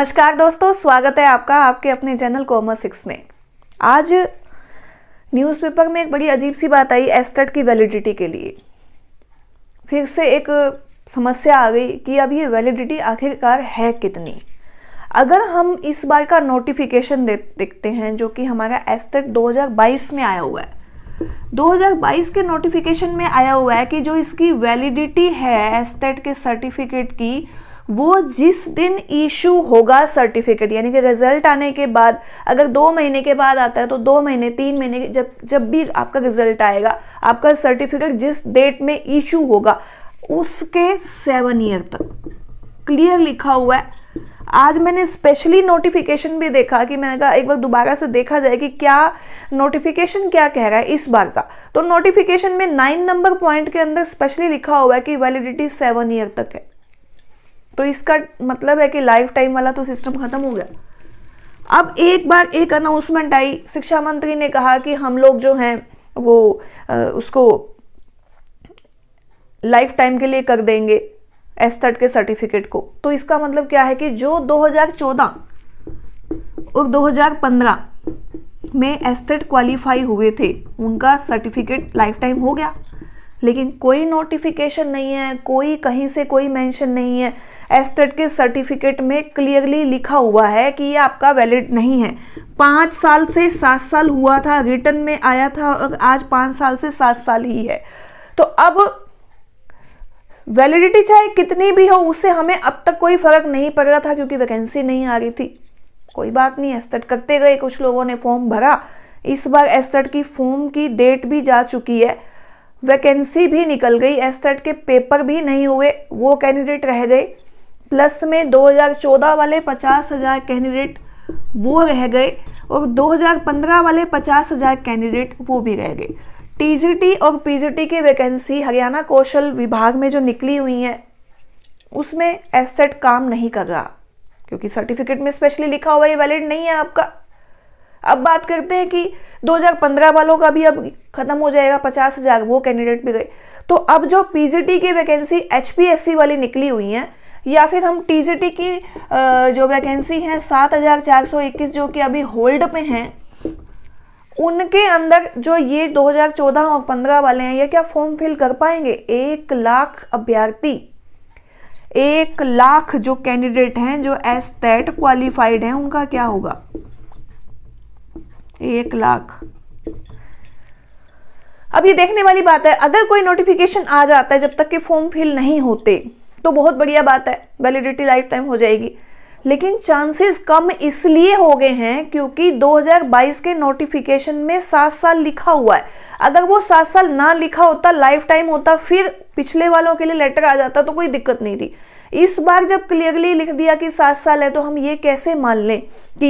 नमस्कार दोस्तों स्वागत है आपका आपके अपने चैनल कॉमर्स सिक्स में आज न्यूज़पेपर में एक बड़ी अजीब सी बात आई एस्टेट की वैलिडिटी के लिए फिर से एक समस्या आ गई कि अब ये वैलिडिटी आखिरकार है कितनी अगर हम इस बार का नोटिफिकेशन दे देखते हैं जो कि हमारा एस्टेट 2022 में आया हुआ है 2022 के नोटिफिकेशन में आया हुआ है कि जो इसकी वैलिडिटी है एस्टेट के सर्टिफिकेट की वो जिस दिन इशू होगा सर्टिफिकेट यानी कि रिजल्ट आने के बाद अगर दो महीने के बाद आता है तो दो महीने तीन महीने जब जब भी आपका रिजल्ट आएगा आपका सर्टिफिकेट जिस डेट में इशू होगा उसके सेवन ईयर तक क्लियर लिखा हुआ है आज मैंने स्पेशली नोटिफिकेशन भी देखा कि मैंने कहा एक बार दोबारा से देखा जाए कि क्या नोटिफिकेशन क्या कह रहा है इस बार का तो नोटिफिकेशन में नाइन नंबर पॉइंट के अंदर स्पेशली लिखा हुआ है कि वैलिडिटी सेवन ईयर तक है तो इसका मतलब है कि लाइफ टाइम वाला तो सिस्टम खत्म हो गया अब एक बार एक अनाउंसमेंट आई शिक्षा मंत्री ने कहा कि हम लोग जो हैं वो आ, उसको लाइफ टाइम के लिए कर देंगे एस थर्ट के सर्टिफिकेट को तो इसका मतलब क्या है कि जो 2014 और 2015 में एस थर्ट क्वालिफाई हुए थे उनका सर्टिफिकेट लाइफ टाइम हो गया लेकिन कोई नोटिफिकेशन नहीं है कोई कहीं से कोई मेंशन नहीं है एस्टेट e के सर्टिफिकेट में क्लियरली लिखा हुआ है कि ये आपका वैलिड नहीं है पाँच साल से सात साल हुआ था रिटर्न में आया था और आज पाँच साल से सात साल ही है तो अब वैलिडिटी चाहे कितनी भी हो उससे हमें अब तक कोई फ़र्क नहीं पड़ रहा था क्योंकि वैकेंसी नहीं आ रही थी कोई बात नहीं एस्टेट e करते गए कुछ लोगों ने फॉर्म भरा इस बार एस्टेट e की फॉर्म की डेट भी जा चुकी है वैकेंसी भी निकल गई एस्टेट के पेपर भी नहीं हुए वो कैंडिडेट रह गए प्लस में 2014 वाले पचास हज़ार कैंडिडेट वो रह गए और 2015 वाले पचास हज़ार कैंडिडेट वो भी रह गए टीजीटी और पीजीटी के वैकेंसी हरियाणा कौशल विभाग में जो निकली हुई है उसमें एसेट काम नहीं कर रहा क्योंकि सर्टिफिकेट में स्पेशली लिखा हुआ ये वैलिड नहीं है आपका अब बात करते हैं कि 2015 वालों का भी अब खत्म हो जाएगा पचास हज़ार वो कैंडिडेट भी गए तो अब जो पीजीटी की वैकेंसी एच वाली निकली हुई है या फिर हम टीजीटी की जो वैकेंसी है 7,421 जो कि अभी होल्ड पे हैं उनके अंदर जो ये 2014 और 15 वाले हैं ये क्या फॉर्म फिल कर पाएंगे एक लाख अभ्यर्थी एक लाख जो कैंडिडेट हैं जो एस तैट क्वालिफाइड हैं उनका क्या होगा एक लाख अब ये देखने वाली बात है अगर कोई नोटिफिकेशन आ जाता है जब तक कि फॉर्म फिल नहीं होते तो बहुत बढ़िया बात है वैलिडिटी लाइफ टाइम हो जाएगी लेकिन चांसेस कम इसलिए हो गए हैं क्योंकि 2022 के नोटिफिकेशन में सात साल लिखा हुआ है अगर वो सात साल ना लिखा होता लाइफ टाइम होता फिर पिछले वालों के लिए लेटर आ जाता तो कोई दिक्कत नहीं थी इस बार जब क्लियरली लिख दिया कि सात साल है तो हम ये कैसे मान लें कि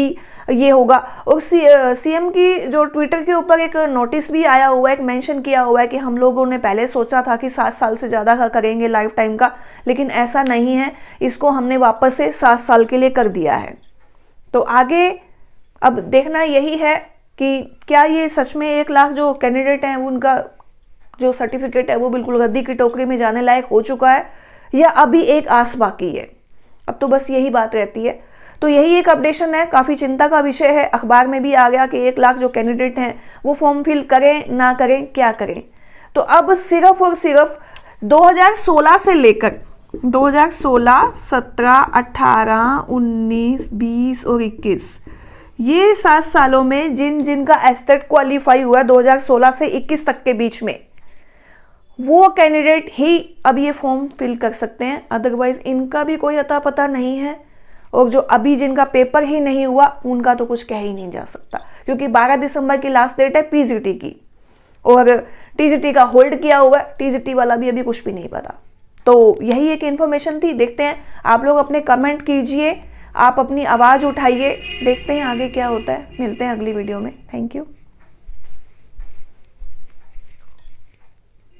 ये होगा और सी एम की जो ट्विटर के ऊपर एक नोटिस भी आया हुआ है एक मेंशन किया हुआ है कि हम लोगों ने पहले सोचा था कि सात साल से ज़्यादा का करेंगे लाइफ टाइम का लेकिन ऐसा नहीं है इसको हमने वापस से सात साल के लिए कर दिया है तो आगे अब देखना यही है कि क्या ये सच में एक लाख जो कैंडिडेट हैं उनका जो सर्टिफिकेट है वो बिल्कुल गद्दी की टोकरी में जाने लायक हो चुका है या अभी एक आस बाकी है अब तो बस यही बात रहती है तो यही एक अपडेशन है काफ़ी चिंता का विषय है अखबार में भी आ गया कि एक लाख जो कैंडिडेट हैं वो फॉर्म फिल करें ना करें क्या करें तो अब सिर्फ और सिर्फ 2016 से लेकर 2016, 17, 18, 19, 20 और 21 ये सात सालों में जिन जिन का एस्टेट क्वालिफाई हुआ 2016 से 21 तक के बीच में वो कैंडिडेट ही अब ये फॉर्म फिल कर सकते हैं अदरवाइज इनका भी कोई अता पता नहीं है और जो अभी जिनका पेपर ही नहीं हुआ उनका तो कुछ कह ही नहीं जा सकता क्योंकि 12 दिसंबर की लास्ट डेट है पीजीटी की और टीजीटी का होल्ड किया हुआ है टीजीटी वाला भी अभी कुछ भी नहीं पता तो यही एक इन्फॉर्मेशन थी देखते हैं आप लोग अपने कमेंट कीजिए आप अपनी आवाज़ उठाइए देखते हैं आगे क्या होता है मिलते हैं अगली वीडियो में थैंक यू